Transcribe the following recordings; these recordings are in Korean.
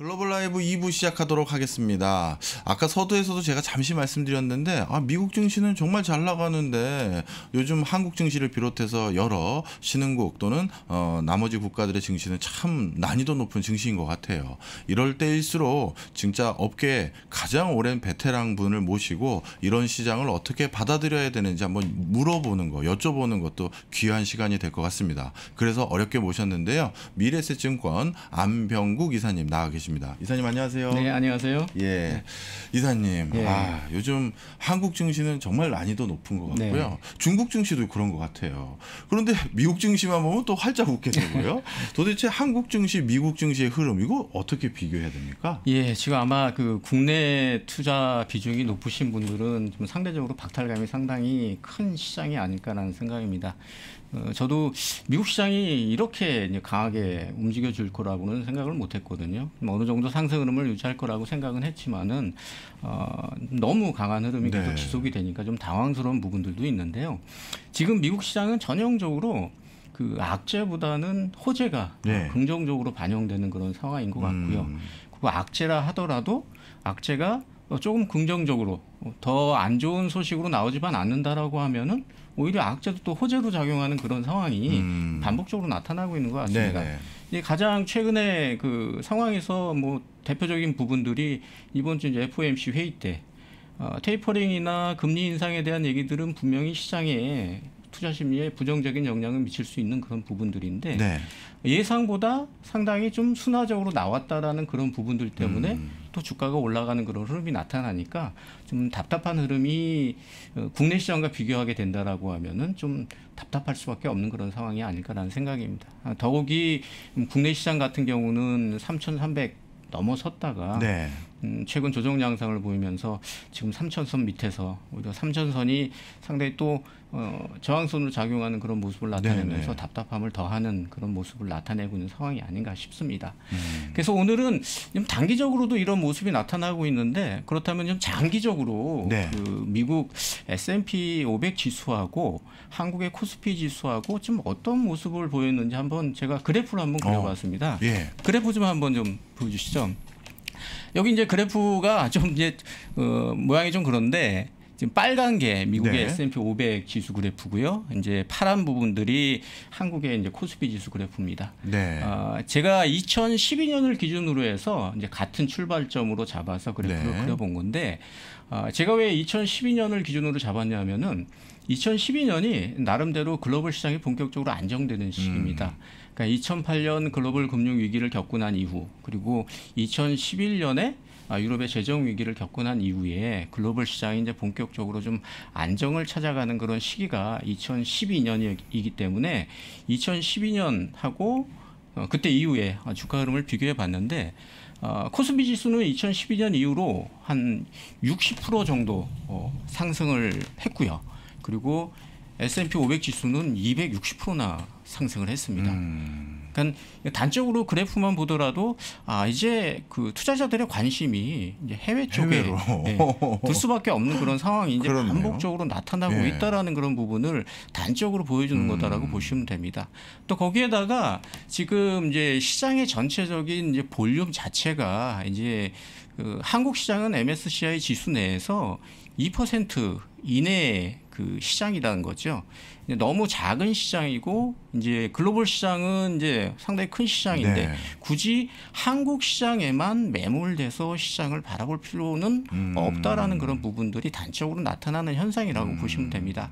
글로벌 라이브 2부 시작하도록 하겠습니다. 아까 서두에서도 제가 잠시 말씀드렸는데 아, 미국 증시는 정말 잘 나가는데 요즘 한국 증시를 비롯해서 여러 신흥국 또는 어, 나머지 국가들의 증시는 참 난이도 높은 증시인 것 같아요. 이럴 때일수록 진짜 업계에 가장 오랜 베테랑 분을 모시고 이런 시장을 어떻게 받아들여야 되는지 한번 물어보는 거, 여쭤보는 것도 귀한 시간이 될 것 같습니다. 그래서 어렵게 모셨는데요. 미래세증권 안병국 이사님 나와 계십니다. 계십니다. 이사님 안녕하세요. 네, 안녕하세요. 예. 네. 이사님, 예. 아, 요즘 한국 증시는 정말 난이도 높은 것 네. 같고요. 네. 중국 증시도 그런 것 같아요. 그런데 미국 증시만 보면 또 활짝 웃게 되고요. 도대체 한국 증시, 미국 증시의 흐름, 이거 어떻게 비교해야 됩니까? 예, 지금 아마 그 국내 투자 비중이 높으신 분들은 좀 상대적으로 박탈감이 상당히 큰 시장이 아닐까라는 생각입니다. 어, 저도 미국 시장이 이렇게 강하게 움직여줄 거라고는 생각을 못했거든요. 뭐 어느 정도 상승 흐름을 유지할 거라고 생각은 했지만은 어, 너무 강한 흐름이 네. 계속 지속이 되니까 좀 당황스러운 부분들도 있는데요. 지금 미국 시장은 전형적으로 그 악재보다는 호재가 네. 긍정적으로 반영되는 그런 상황인 것 같고요. 음. 그 악재라 하더라도 악재가 조금 긍정적으로 더 안 좋은 소식으로 나오지만 않는다라고 하면은 오히려 악재도 또 호재로 작용하는 그런 상황이 음. 반복적으로 나타나고 있는 것 같습니다. 네네. 이제 가장 최근에 그 상황에서 뭐 대표적인 부분들이 이번 주 이제 FOMC 회의 때 어, 테이퍼링이나 금리 인상에 대한 얘기들은 분명히 시장에 투자 심리에 부정적인 영향을 미칠 수 있는 그런 부분들인데 네. 예상보다 상당히 좀 순화적으로 나왔다라는 그런 부분들 때문에 음. 또 주가가 올라가는 그런 흐름이 나타나니까 좀 답답한 흐름이 어, 국내 시장과 비교하게 된다라고 하면은 좀 답답할 수밖에 없는 그런 상황이 아닐까라는 생각입니다. 아, 더욱이 국내 시장 같은 경우는 3,300 넘어섰다가 네. 음, 최근 조정 양상을 보이면서 지금 3천선 밑에서 오히려 3천선이 상당히 또 어, 저항선으로 작용하는 그런 모습을 네, 나타내면서 네네. 답답함을 더하는 그런 모습을 나타내고 있는 상황이 아닌가 싶습니다. 음. 그래서 오늘은 좀 단기적으로도 이런 모습이 나타나고 있는데 그렇다면 좀 장기적으로 네. 그 미국 S&P 500 지수하고 한국의 코스피 지수하고 좀 어떤 모습을 보였는지 한번 제가 그래프로 한번 어. 그려봤습니다. 어. 예. 그래프 좀 한번 좀 보여주시죠. 여기 이제 그래프가 좀 이제 어, 모양이 좀 그런데 지금 빨간 게 미국의 네. S&P 500 지수 그래프고요. 이제 파란 부분들이 한국의 이제 코스피 지수 그래프입니다. 네. 어, 제가 2012년을 기준으로 해서 이제 같은 출발점으로 잡아서 그래프를 네. 그려본 건데 어, 제가 왜 2012년을 기준으로 잡았냐면은 2012년이 나름대로 글로벌 시장이 본격적으로 안정되는 시기입니다. 음. 그러니까 2008년 글로벌 금융 위기를 겪고 난 이후 그리고 2011년에 아, 유럽의 재정 위기를 겪고 난 이후에 글로벌 시장이 이제 본격적으로 좀 안정을 찾아가는 그런 시기가 2012년이기 때문에 2012년하고 어, 그때 이후에 아, 주가 흐름을 비교해 봤는데 어, 코스피 지수는 2012년 이후로 한 60% 정도 어, 상승을 했고요. 그리고 S&P 500 지수는 260%나 상승을 했습니다. 음. 그러니까 단적으로 그래프만 보더라도 아 이제 그 투자자들의 관심이 이제 해외 쪽에 네, 둘 예, 수밖에 없는 그런 상황이 이제 그러네요. 반복적으로 나타나고 예. 있다라는 그런 부분을 단적으로 보여주는 음. 거다라고 보시면 됩니다. 또 거기에다가 지금 이제 시장의 전체적인 이제 볼륨 자체가 이제 그 한국 시장은 MSCI 지수 내에서 2% 이내에 그 시장이라는 거죠. 너무 작은 시장이고 이제 글로벌 시장은 이제 상당히 큰 시장인데 네. 굳이 한국 시장에만 매몰돼서 시장을 바라볼 필요는 음. 없다라는 그런 부분들이 단적으로 나타나는 현상이라고 음. 보시면 됩니다.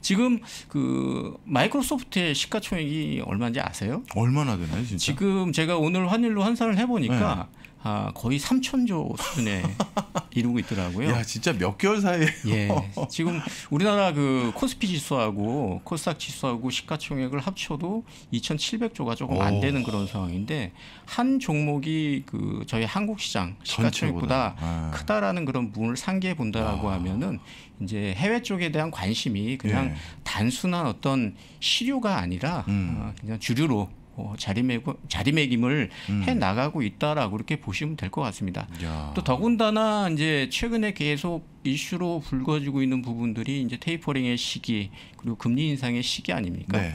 지금 그 마이크로소프트의 시가총액이 얼마인지 아세요? 얼마나 되나요, 진짜? 지금 제가 오늘 환율로 환산을 해보니까 네. 아, 거의 3천조 수준에 이루고 있더라고요. 야, 진짜 몇 개월 사이에. 예. 지금 우리나라 그 코스피 지수하고 코스닥 지수하고 시가총액을 합쳐도 2,700조가 조금 안 되는 그런 상황인데 한 종목이 그 저희 한국 시장 시가총액보다 아. 크다라는 그런 부분을 상기해 본다라고 아. 하면은 이제 해외 쪽에 대한 관심이 그냥 예. 단순한 어떤 시류가 아니라 음. 어, 그냥 주류로 어, 자리매김, 자리매김을 음. 해 나가고 있다라고 이렇게 보시면 될 것 같습니다. 야. 또 더군다나 이제 최근에 계속 이슈로 불거지고 있는 부분들이 이제 테이퍼링의 시기 그리고 금리 인상의 시기 아닙니까? 네.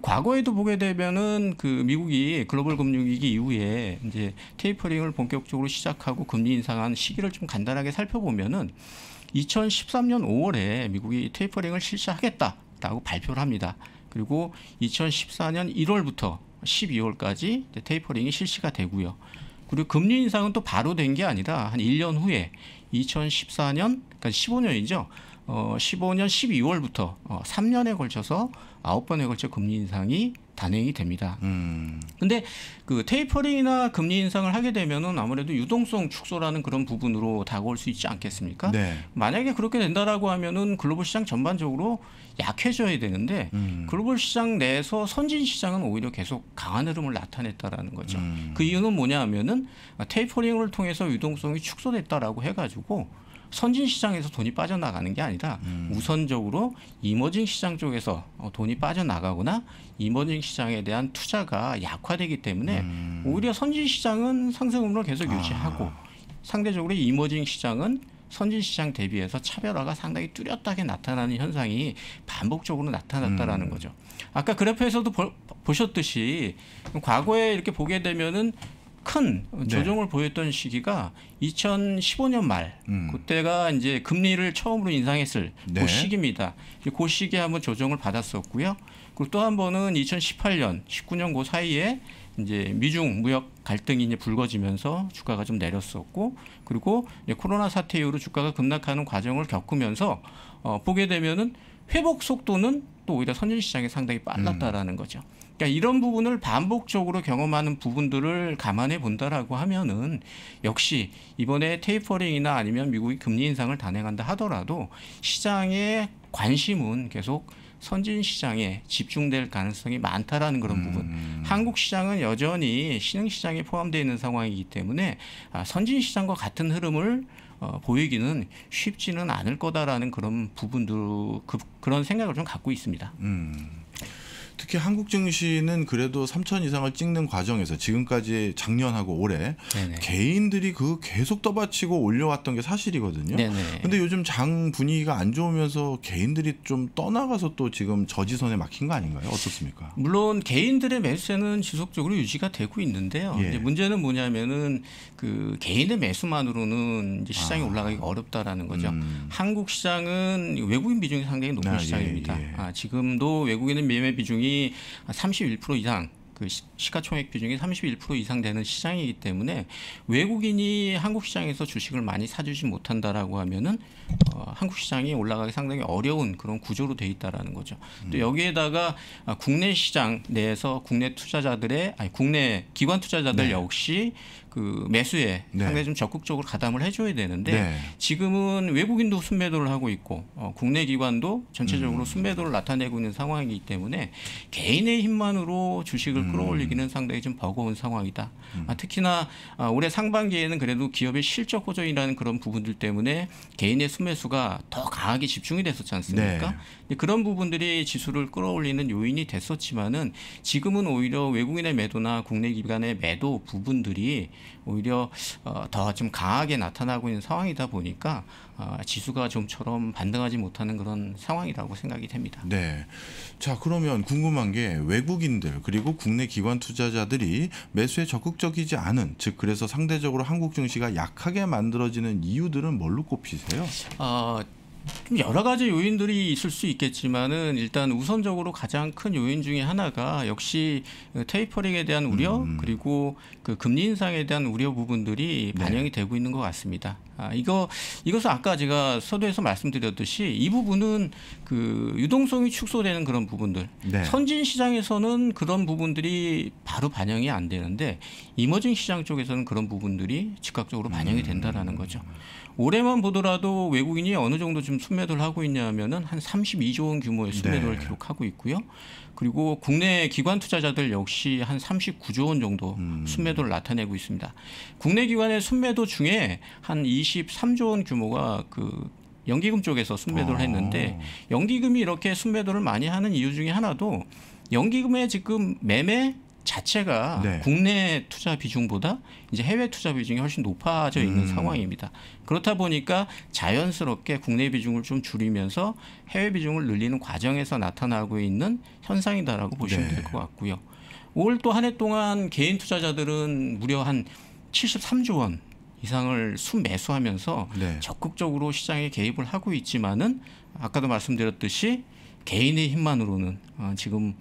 과거에도 보게 되면은 그 미국이 글로벌 금융위기 이후에 이제 테이퍼링을 본격적으로 시작하고 금리 인상한 시기를 좀 간단하게 살펴보면은 2013년 5월에 미국이 테이퍼링을 실시하겠다라고 발표를 합니다. 그리고 2014년 1월부터 12월까지 테이퍼링이 실시가 되고요. 그리고 금리 인상은 또 바로 된 게 아니라 한 1년 후에 2014년, 그러니까 15년이죠. 어, 15년 12월부터 어, 3년에 걸쳐서 9번에 걸쳐 금리 인상이 단행이 됩니다. 음. 근데 그 테이퍼링이나 금리 인상을 하게 되면은 아무래도 유동성 축소라는 그런 부분으로 다가올 수 있지 않겠습니까? 네. 만약에 그렇게 된다라고 하면은 글로벌 시장 전반적으로 약해져야 되는데 음. 글로벌 시장 내에서 선진 시장은 오히려 계속 강한 흐름을 나타냈다라는 거죠. 음. 그 이유는 뭐냐 하면은 테이퍼링을 통해서 유동성이 축소됐다라고 해가지고 선진 시장에서 돈이 빠져나가는 게 아니라 음. 우선적으로 이머징 시장 쪽에서 어, 돈이 빠져나가거나 이머징 시장에 대한 투자가 약화되기 때문에 음. 오히려 선진 시장은 상승으로 계속 아. 유지하고 아. 상대적으로 이머징 시장은 선진 시장 대비해서 차별화가 상당히 뚜렷하게 나타나는 현상이 반복적으로 나타났다라는 음. 거죠. 아까 그래프에서도 보, 셨듯이 과거에 이렇게 보게 되면은 큰 네. 조정을 네. 보였던 시기가 2015년 말 음. 그때가 이제 금리를 처음으로 인상했을 네. 그 시기입니다. 그 시기에 한번 조정을 받았었고요. 그리고 또 한 번은 2018년, 19년 그 사이에 이제 미중 무역 갈등이 이제 불거지면서 주가가 좀 내렸었고 그리고 코로나 사태 이후로 주가가 급락하는 과정을 겪으면서 어, 보게 되면은 회복 속도는 또 오히려 선진 시장에 상당히 빨랐다라는 음. 거죠. 그러니까 이런 부분을 반복적으로 경험하는 부분들을 감안해 본다라고 하면은 역시 이번에 테이퍼링이나 아니면 미국이 금리 인상을 단행한다 하더라도 시장의 관심은 계속 선진 시장에 집중될 가능성이 많다라는 그런 부분. 음. 한국 시장은 여전히 신흥 시장에 포함되어 있는 상황이기 때문에 아, 선진 시장과 같은 흐름을 어, 보이기는 쉽지는 않을 거다라는 그런 부분들 그, 그런 생각을 좀 갖고 있습니다. 음. 특히 한국 증시는 그래도 3천 이상을 찍는 과정에서 지금까지 작년하고 올해 네네. 개인들이 그 계속 떠받치고 올려왔던 게 사실이거든요. 네네. 근데 요즘 장 분위기가 안 좋으면서 개인들이 좀 떠나가서 또 지금 저지선에 막힌 거 아닌가요? 어떻습니까? 물론 개인들의 매수는 세 지속적으로 유지가 되고 있는데요. 예. 문제는 뭐냐면은 그 개인의 매수만으로는 시장이 아. 올라가기가 어렵다라는 거죠. 음. 한국 시장은 외국인 비중이 상당히 높은 아, 예, 시장입니다. 예, 예. 아, 지금도 외국인의 매매 비중이 비중이 31% 이상 그 시가총액 비중이 31% 이상 되는 시장이기 때문에 외국인이 한국 시장에서 주식을 많이 사주지 못한다라고 하면은 어, 한국 시장이 올라가기 상당히 어려운 그런 구조로 돼 있다라는 거죠. 음. 또 여기에다가 아, 국내 시장 내에서 국내 투자자들의 아니 국내 기관 투자자들 네. 역시 그 매수에 네. 상당히 좀 적극적으로 가담을 해줘야 되는데 네. 지금은 외국인도 순매도를 하고 있고 어, 국내 기관도 전체적으로 음. 순매도를 나타내고 있는 상황이기 때문에 개인의 힘만으로 주식을 음. 끌어올리기는 상당히 좀 버거운 상황이다. 음. 아, 특히나 아, 올해 상반기에는 그래도 기업의 실적 호전이라는 그런 부분들 때문에 개인의 순매수가 더 강하게 집중이 됐었지 않습니까? 네. 그런 부분들이 지수를 끌어올리는 요인이 됐었지만은 지금은 오히려 외국인의 매도나 국내 기관의 매도 부분들이 오히려 어, 더좀 강하게 나타나고 있는 상황이다 보니까 어, 지수가 좀처럼 반등하지 못하는 그런 상황이라고 생각이 됩니다. 네. 자 그러면 궁금한 게 외국인들 그리고 국내 기관 투자자들이 매수에 적극적이지 않은 즉 그래서 상대적으로 한국 증시가 약하게 만들어지는 이유들은 뭘로 꼽히세요? 어, 좀 여러 가지 요인들이 있을 수 있겠지만은 일단 우선적으로 가장 큰 요인 중에 하나가 역시 그 테이퍼링에 대한 우려 음. 그리고 그 금리 인상에 대한 우려 부분들이 네. 반영이 네. 되고 있는 것 같습니다. 아, 이거 이것은 아까 제가 서두에서 말씀드렸듯이 이 부분은 그 유동성이 축소되는 그런 부분들 네. 선진 시장에서는 그런 부분들이 바로 반영이 안 되는데 이머징 시장 쪽에서는 그런 부분들이 즉각적으로 반영이 음. 된다라는 거죠. 올해만 보더라도 외국인이 어느 정도 지금 순매도를 하고 있냐면은 한 32조 원 규모의 순매도를 네. 기록하고 있고요. 그리고 국내 기관 투자자들 역시 한 39조 원 정도 음. 순매도를 나타내고 있습니다. 국내 기관의 순매도 중에 한 23조 원 규모가 그 연기금 쪽에서 순매도를 아. 했는데 연기금이 이렇게 순매도를 많이 하는 이유 중에 하나도 연기금의 지금 매매 자체가 네. 국내 투자 비중보다 이제 해외 투자 비중이 훨씬 높아져 있는 음. 상황입니다. 그렇다 보니까 자연스럽게 국내 비중을 좀 줄이면서 해외 비중을 늘리는 과정에서 나타나고 있는 현상이다라고 보시면 네. 될것 같고요. 올 또 한 해 동안 개인 투자자들은 무려 한 73조 원 이상을 순매수하면서 네. 적극적으로 시장에 개입을 하고 있지만은 아까도 말씀드렸듯이 개인의 힘만으로는 어, 지금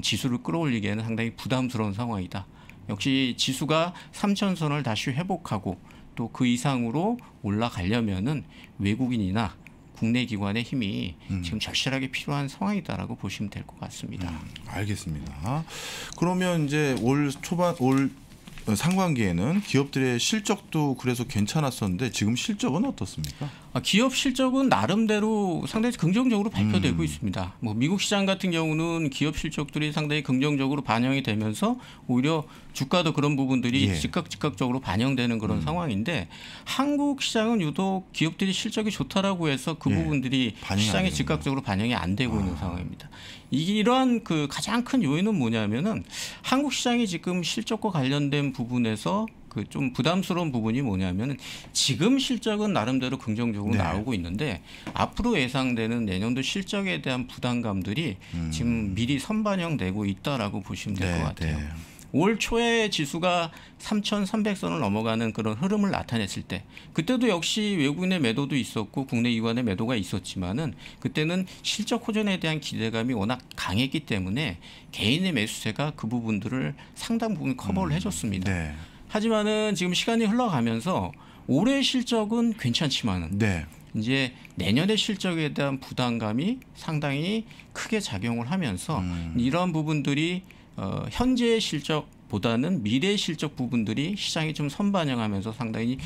지수를 끌어올리기에는 상당히 부담스러운 상황이다. 역시 지수가 3천선을 다시 회복하고 또 그 이상으로 올라가려면은 외국인이나 국내 기관의 힘이 음. 지금 절실하게 필요한 상황이다라고 보시면 될 것 같습니다. 음, 알겠습니다. 그러면 이제 올 초반 올 상반기에는 기업들의 실적도 그래서 괜찮았었는데 지금 실적은 어떻습니까? 아, 기업 실적은 나름대로 상당히 긍정적으로 발표되고 음. 있습니다. 뭐 미국 시장 같은 경우는 기업 실적들이 상당히 긍정적으로 반영이 되면서 오히려 주가도 그런 부분들이 예. 즉각 즉각적으로 반영되는 그런 음. 상황인데 한국 시장은 유독 기업들이 실적이 좋다라고 해서 그 예. 부분들이 시장에 즉각적으로 반영이 안 되고 아. 있는 상황입니다. 이러한 그 가장 큰 요인은 뭐냐면은 한국 시장이 지금 실적과 관련된 부분에서 그 좀 부담스러운 부분이 뭐냐면은 지금 실적은 나름대로 긍정적으로 네. 나오고 있는데 앞으로 예상되는 내년도 실적에 대한 부담감들이 음. 지금 미리 선반영되고 있다라고 보시면 될것 네, 같아요. 네. 올 초에 지수가 3,300선을 넘어가는 그런 흐름을 나타냈을 때 그때도 역시 외국인의 매도도 있었고 국내 기관의 매도가 있었지만은 그때는 실적 호전에 대한 기대감이 워낙 강했기 때문에 개인의 매수세가 그 부분들을 상당 부분 커버를 음, 해줬습니다. 네. 하지만은 지금 시간이 흘러가면서 올해 실적은 괜찮지만은 네. 이제 내년의 실적에 대한 부담감이 상당히 크게 작용을 하면서 음. 이런 부분들이 어, 현재의 실적보다는 미래의 실적 부분들이 시장이 좀 선반영하면서 상당히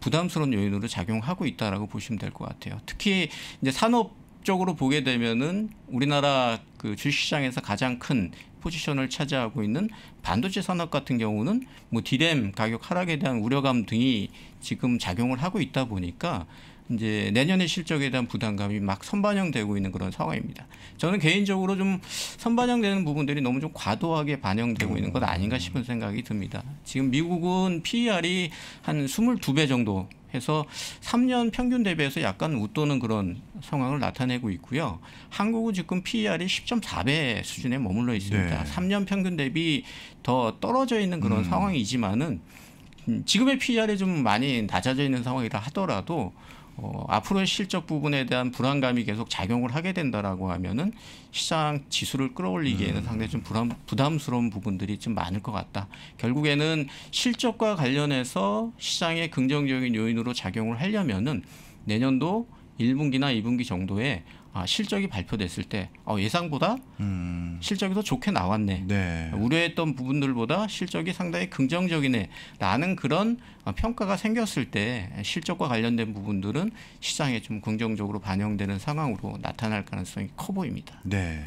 부담스러운 요인으로 작용하고 있다라고 보시면 될 것 같아요. 특히 이제 산업 쪽으로 보게 되면은 우리나라 그 주식시장에서 가장 큰 포지션을 차지하고 있는 반도체 산업 같은 경우는 뭐 디램 가격 하락에 대한 우려감 등이 지금 작용을 하고 있다 보니까 이제 내년의 실적에 대한 부담감이 막 선반영되고 있는 그런 상황입니다. 저는 개인적으로 좀 선반영되는 부분들이 너무 좀 과도하게 반영되고 있는 것 아닌가 싶은 생각이 듭니다. 지금 미국은 PER이 한 22배 정도 해서 3년 평균 대비해서 약간 웃도는 그런 상황을 나타내고 있고요. 한국은 지금 PER이 10.4배 수준에 머물러 있습니다. 네. 3년 평균 대비 더 떨어져 있는 그런 음. 상황이지만은 지금의 PER이 좀 많이 낮아져 있는 상황이라 하더라도 어, 앞으로의 실적 부분에 대한 불안감이 계속 작용을 하게 된다라고 하면은 시장 지수를 끌어올리기에는 음. 상당히 좀 불안, 부담스러운 부분들이 좀 많을 것 같다. 결국에는 실적과 관련해서 시장의 긍정적인 요인으로 작용을 하려면은 내년도 1분기나 2분기 정도에 아, 실적이 발표됐을 때 어, 예상보다 음. 실적이 더 좋게 나왔네. 네. 우려했던 부분들보다 실적이 상당히 긍정적이네라는 그런 어, 평가가 생겼을 때 실적과 관련된 부분들은 시장에 좀 긍정적으로 반영되는 상황으로 나타날 가능성이 커 보입니다. 네.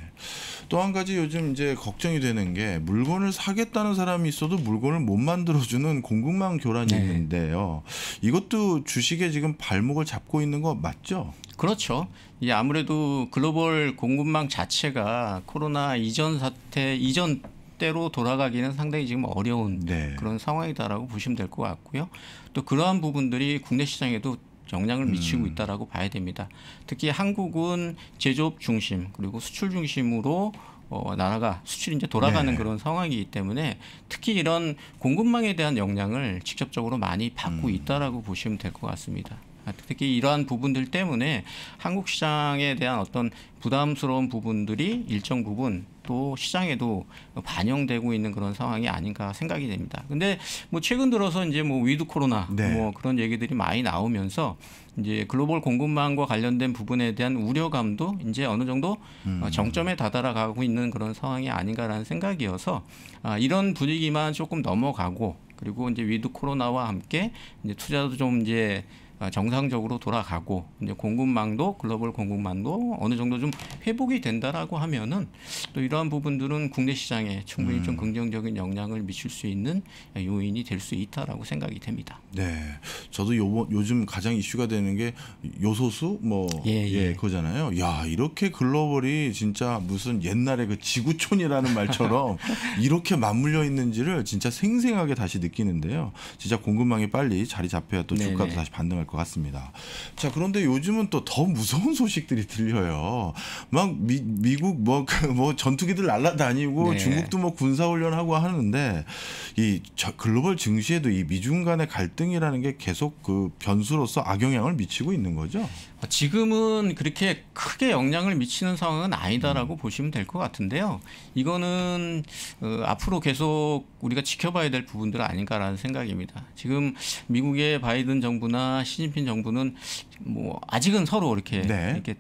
또 한 가지 요즘 이제 걱정이 되는 게 물건을 사겠다는 사람이 있어도 물건을 못 만들어주는 공급망 교란이 네. 있는데요. 이것도 주식에 지금 발목을 잡고 있는 거 맞죠? 그렇죠. 이 아무래도 글로벌 공급망 자체가 코로나 이전 사태 이전 때로 돌아가기는 상당히 지금 어려운 네. 그런 상황이다라고 보시면 될 것 같고요. 또 그러한 부분들이 국내 시장에도 영향을 음. 미치고 있다라고 봐야 됩니다. 특히 한국은 제조업 중심 그리고 수출 중심으로 어, 나라가 수출이 이제 돌아가는 네. 그런 상황이기 때문에 특히 이런 공급망에 대한 영향을 직접적으로 많이 받고 음. 있다라고 보시면 될 것 같습니다. 아, 특히 이러한 부분들 때문에 한국 시장에 대한 어떤 부담스러운 부분들이 일정 부분 또 시장에도 반영되고 있는 그런 상황이 아닌가 생각이 됩니다. 근데 뭐 최근 들어서 이제 뭐 위드 코로나 네. 뭐 그런 얘기들이 많이 나오면서 이제 글로벌 공급망과 관련된 부분에 대한 우려감도 이제 어느 정도 음. 어, 정점에 다다라가고 있는 그런 상황이 아닌가라는 생각이어서 아, 이런 분위기만 조금 넘어가고 그리고 이제 위드 코로나와 함께 이제 투자도 좀 이제 어, 정상적으로 돌아가고 이제 공급망도 글로벌 공급망도 어느 정도 좀 회복이 된다라고 하면은 또 이러한 부분들은 국내 시장에 충분히 음. 좀 긍정적인 영향을 미칠 수 있는 요인이 될 수 있다라고 생각이 됩니다. 네, 저도 요, 요즘 가장 이슈가 되는 게 요소수 뭐 예, 예. 예 그거잖아요. 야 이렇게 글로벌이 진짜 무슨 옛날에 그 지구촌이라는 말처럼 이렇게 맞물려 있는지를 진짜 생생하게 다시 느끼는데요. 진짜 공급망이 빨리 자리 잡혀야 또 네, 주가도 네네. 다시 반등할 것 같습니다. 자, 그런데 요즘은 또 더 무서운 소식들이 들려요. 막 미, 미국 뭐, 그 뭐 전투기들 날라다니고 네. 중국도 뭐 군사훈련하고 하는데 이 글로벌 증시에도 이 미중 간의 갈등이라는 게 계속 그 변수로서 악영향을 미치고 있는 거죠. 지금은 그렇게 크게 영향을 미치는 상황은 아니다라고 음. 보시면 될 것 같은데요. 이거는 어, 앞으로 계속 우리가 지켜봐야 될 부분들 아닌가라는 생각입니다. 지금 미국의 바이든 정부나 시 시진핑 정부는 뭐 아직은 서로 이렇게 네. 이렇게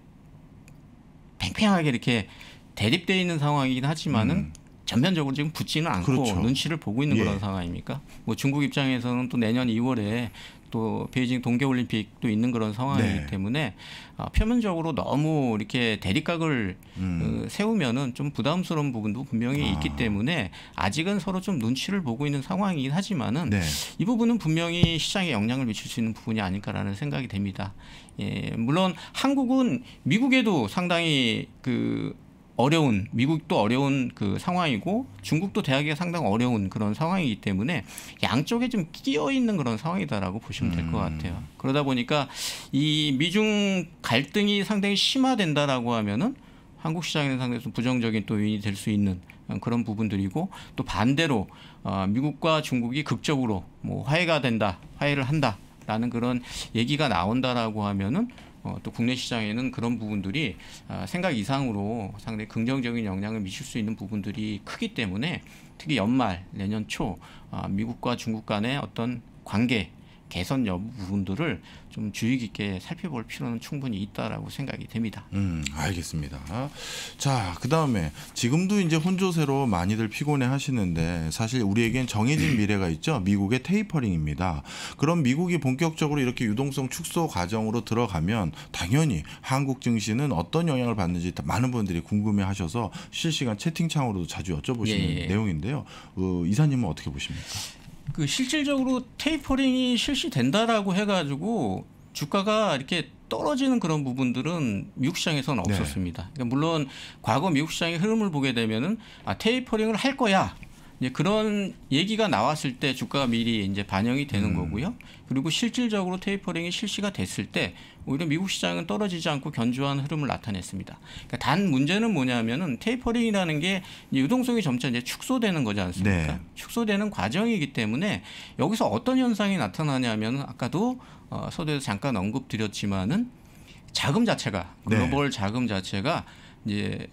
팽팽하게 이렇게 대립돼 있는 상황이긴 하지만은 음. 전면적으로 지금 붙지는 않고 그렇죠. 눈치를 보고 있는 예. 그런 상황입니까? 뭐 중국 입장에서는 또 내년 2월에 또 베이징 동계올림픽도 있는 그런 상황이기 네. 때문에 아, 표면적으로 너무 이렇게 대립각을 음. 어, 세우면은 좀 부담스러운 부분도 분명히 아. 있기 때문에 아직은 서로 좀 눈치를 보고 있는 상황이긴 하지만은 네. 이 부분은 분명히 시장에 영향을 미칠 수 있는 부분이 아닐까라는 생각이 됩니다. 예, 물론 한국은 미국에도 상당히 그 어려운 미국도 어려운 그 상황이고 중국도 대하기가 상당히 어려운 그런 상황이기 때문에 양쪽에 좀 끼어 있는 그런 상황이다라고 보시면 될것 음. 같아요. 그러다 보니까 이 미중 갈등이 상당히 심화된다라고 하면은 한국 시장에는 상당히 좀 부정적인 또 요인이 될 수 있는 그런 부분들이고 또 반대로 어, 미국과 중국이 극적으로 뭐 화해가 된다, 화해를 한다라는 그런 얘기가 나온다라고 하면은 어, 또 국내 시장에는 그런 부분들이 어, 생각 이상으로 상당히 긍정적인 영향을 미칠 수 있는 부분들이 크기 때문에 특히 연말 내년 초 어, 미국과 중국 간의 어떤 관계 개선 여부 부분들을 좀 주의 깊게 살펴볼 필요는 충분히 있다라고 생각이 됩니다. 음, 알겠습니다. 자, 그 다음에 지금도 이제 혼조세로 많이들 피곤해 하시는데 사실 우리에겐 정해진 음. 미래가 있죠. 미국의 테이퍼링입니다. 그럼 미국이 본격적으로 이렇게 유동성 축소 과정으로 들어가면 당연히 한국 증시는 어떤 영향을 받는지 많은 분들이 궁금해 하셔서 실시간 채팅창으로도 자주 여쭤보시는 예, 예. 예. 내용인데요. 어, 이사님은 어떻게 보십니까? 그 실질적으로 테이퍼링이 실시된다라고 해가지고 주가가 이렇게 떨어지는 그런 부분들은 미국 시장에서는 네. 없었습니다. 네. 그러니까 물론 과거 미국 시장의 흐름을 보게 되면은 아 테이퍼링을 할 거야. 이제 그런 얘기가 나왔을 때 주가가 미리 이제 반영이 되는 음. 거고요. 그리고 실질적으로 테이퍼링이 실시가 됐을 때 오히려 미국 시장은 떨어지지 않고 견조한 흐름을 나타냈습니다. 그러니까 단 문제는 뭐냐면은 테이퍼링이라는 게 유동성이 점차 이제 축소되는 거지 않습니까? 네. 축소되는 과정이기 때문에 여기서 어떤 현상이 나타나냐면 아까도 어, 서두에서 잠깐 언급드렸지만은 자금 자체가 네. 글로벌 네. 자금 자체가 이제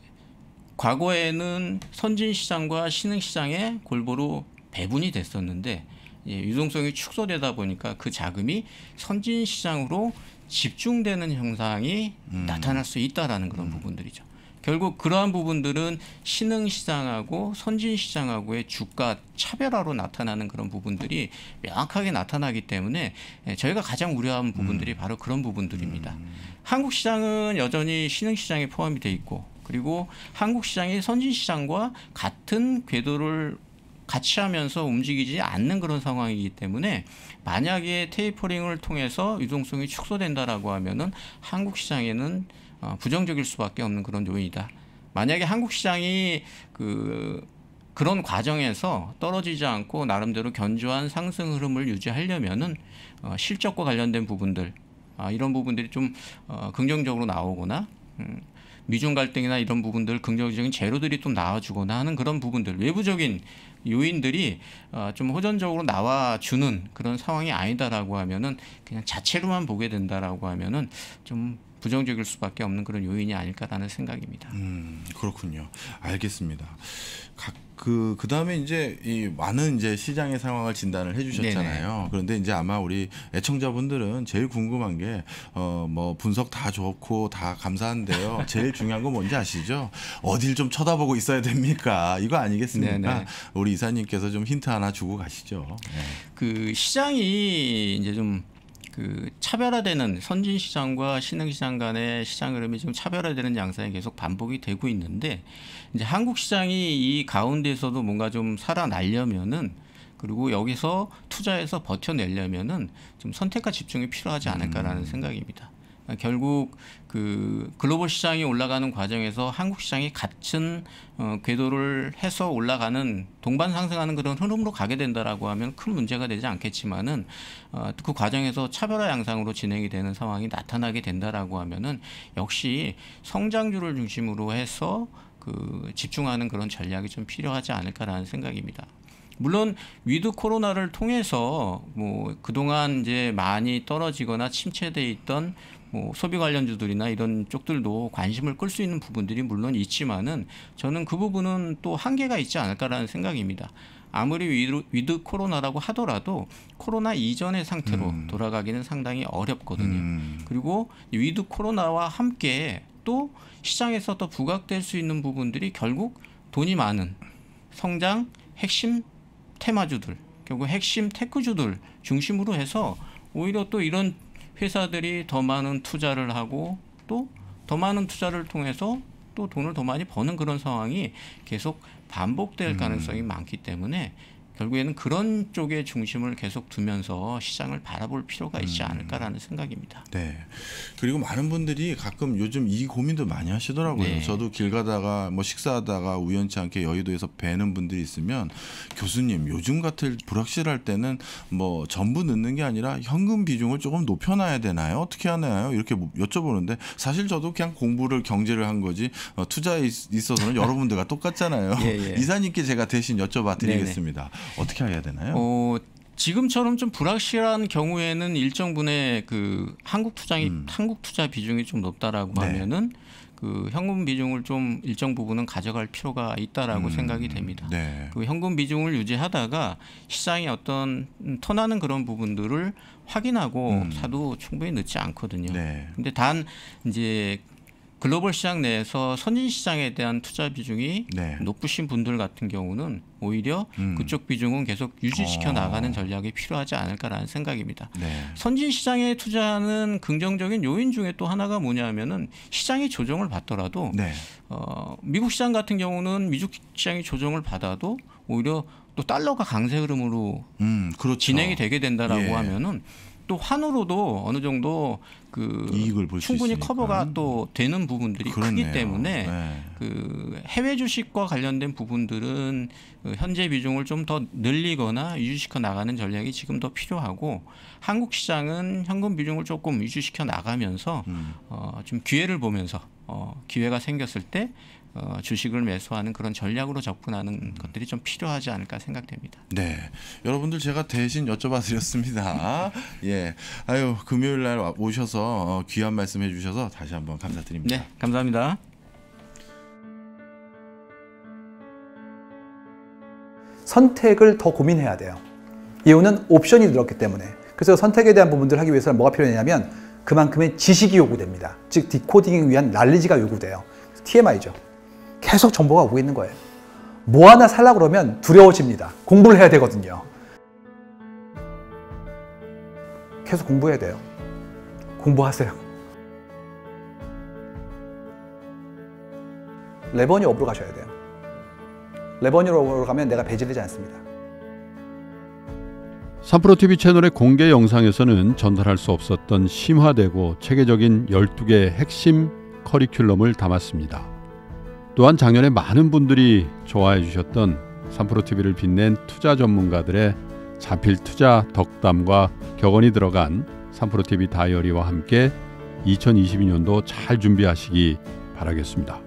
과거에는 선진시장과 신흥시장의 골고루 배분이 됐었는데 유동성이 축소되다 보니까 그 자금이 선진시장으로 집중되는 현상이 음. 나타날 수 있다라는 그런 음. 부분들이죠. 결국 그러한 부분들은 신흥 시장하고 선진 시장하고의 주가 차별화로 나타나는 그런 부분들이 명확하게 나타나기 때문에 예, 저희가 가장 우려하는 부분들이 음. 바로 그런 부분들입니다. 음. 한국 시장은 여전히 신흥 시장에 포함이 돼 있고 그리고 한국 시장이 선진 시장과 같은 궤도를 같이 하면서 움직이지 않는 그런 상황이기 때문에 만약에 테이퍼링을 통해서 유동성이 축소된다라고 하면은 한국 시장에는 어, 부정적일 수밖에 없는 그런 요인이다. 만약에 한국 시장이 그 그런 과정에서 떨어지지 않고 나름대로 견조한 상승 흐름을 유지하려면은 어, 실적과 관련된 부분들 아, 이런 부분들이 좀 어, 긍정적으로 나오거나 음, 미중 갈등이나 이런 부분들 긍정적인 재료들이 좀 나와주거나 하는 그런 부분들 외부적인 요인들이 어, 좀 호전적으로 나와주는 그런 상황이 아니다라고 하면은 그냥 자체로만 보게 된다라고 하면은 좀 부정적일 수밖에 없는 그런 요인이 아닐까라는 생각입니다. 음, 그렇군요. 알겠습니다. 각 그, 그 다음에 이제 이 많은 이제 시장의 상황을 진단을 해주셨잖아요. 그런데 이제 아마 우리 애청자분들은 제일 궁금한 게, 어, 뭐 분석 다 좋고 다 감사한데요. 제일 중요한 건 뭔지 아시죠? 어딜 좀 쳐다보고 있어야 됩니까? 이거 아니겠습니까? 네네. 우리 이사님께서 좀 힌트 하나 주고 가시죠. 네. 그 시장이 이제 좀그 차별화되는 선진 시장과 신흥 시장 간의 시장 흐름이 지금 차별화되는 양상이 계속 반복이 되고 있는데 이제 한국 시장이 이 가운데서도 뭔가 좀 살아나려면은 그리고 여기서 투자해서 버텨내려면은 좀 선택과 집중이 필요하지 않을까라는 음. 생각입니다. 결국 그 글로벌 시장이 올라가는 과정에서 한국 시장이 같은 어, 궤도를 해서 올라가는 동반 상승하는 그런 흐름으로 가게 된다라고 하면 큰 문제가 되지 않겠지만은 어, 그 과정에서 차별화 양상으로 진행이 되는 상황이 나타나게 된다라고 하면은 역시 성장주를 중심으로 해서 그 집중하는 그런 전략이 좀 필요하지 않을까라는 생각입니다. 물론 위드 코로나를 통해서 뭐 그동안 이제 많이 떨어지거나 침체돼 있던 뭐 소비 관련주들이나 이런 쪽들도 관심을 끌 수 있는 부분들이 물론 있지만은 저는 그 부분은 또 한계가 있지 않을까라는 생각입니다. 아무리 위드, 위드 코로나라고 하더라도 코로나 이전의 상태로 음. 돌아가기는 상당히 어렵거든요. 음. 그리고 위드 코로나와 함께 또 시장에서 더 부각될 수 있는 부분들이 결국 돈이 많은 성장 핵심 테마주들 결국 핵심 테크주들 중심으로 해서 오히려 또 이런 회사들이 더 많은 투자를 하고 또 더 많은 투자를 통해서 또 돈을 더 많이 버는 그런 상황이 계속 반복될 음. 가능성이 많기 때문에 결국에는 그런 쪽에 중심을 계속 두면서 시장을 바라볼 필요가 있지 음. 않을까라는 생각입니다. 네. 그리고 많은 분들이 가끔 요즘 이 고민도 많이 하시더라고요. 네. 저도 길 가다가 뭐 식사하다가 우연치 않게 여의도에서 뵈는 분들이 있으면 교수님 요즘 같은 불확실할 때는 뭐 전부 넣는 게 아니라 현금 비중을 조금 높여놔야 되나요? 어떻게 하나요? 이렇게 여쭤보는데 사실 저도 그냥 공부를 경제를 한 거지 어, 투자에 있어서는 여러분들과 똑같잖아요. 예, 예. 이사님께 제가 대신 여쭤봐 드리겠습니다. 네네. 어떻게 해야 되나요? 어, 지금처럼 좀 불확실한 경우에는 일정 분의 그 한국 투자이 음. 한국 투자 비중이 좀 높다라고 네. 하면은 그 현금 비중을 좀 일정 부분은 가져갈 필요가 있다라고 음, 생각이 됩니다. 네. 그 현금 비중을 유지하다가 시장의 어떤 터나는 그런 부분들을 확인하고 음. 사도 충분히 늦지 않거든요. 네. 근데 단 이제 글로벌 시장 내에서 선진 시장에 대한 투자 비중이 네. 높으신 분들 같은 경우는 오히려 음. 그쪽 비중은 계속 유지시켜 어. 나가는 전략이 필요하지 않을까라는 생각입니다. 네. 선진 시장에 투자하는 긍정적인 요인 중에 또 하나가 뭐냐면은 시장이 조정을 받더라도 네. 어, 미국 시장 같은 경우는 미국 시장이 조정을 받아도 오히려 또 달러가 강세 흐름으로 음, 그렇죠. 진행이 되게 된다라고 예. 하면은 또 환으로도 어느 정도 그 이익을 볼 충분히 커버가 또 되는 부분들이 그렇네요. 크기 때문에 네. 그 해외 주식과 관련된 부분들은 그 현재 비중을 좀 더 늘리거나 유지시켜 나가는 전략이 지금 더 필요하고 한국 시장은 현금 비중을 조금 유지시켜 나가면서 음. 어, 좀 기회를 보면서 어, 기회가 생겼을 때 어, 주식을 매수하는 그런 전략으로 접근하는 음. 것들이 좀 필요하지 않을까 생각됩니다. 네, 여러분들 제가 대신 여쭤봐드렸습니다. 예, 아유 금요일 날 오셔서 어, 귀한 말씀 해주셔서 다시 한번 감사드립니다. 네, 감사합니다. 선택을 더 고민해야 돼요. 이유는 옵션이 늘었기 때문에. 그래서 선택에 대한 부분들을 하기 위해서는 뭐가 필요하냐면 그만큼의 지식이 요구됩니다. 즉 디코딩을 위한 난리지가 요구돼요. TMI죠. 계속 정보가 오고 있는 거예요. 뭐 하나 살라 그러면 두려워집니다. 공부를 해야 되거든요. 계속 공부해야 돼요. 공부하세요. 레버니 업으로 가셔야 돼요. 레버니 업으로 가면 내가 배제되지 않습니다. 삼프로TV 채널의 공개 영상에서는 전달할 수 없었던 심화되고 체계적인 12개의 핵심 커리큘럼을 담았습니다. 또한 작년에 많은 분들이 좋아해 주셨던 삼프로TV를 빛낸 투자 전문가들의 자필 투자 덕담과 격언이 들어간 삼프로TV 다이어리와 함께 2022년도 잘 준비하시기 바라겠습니다.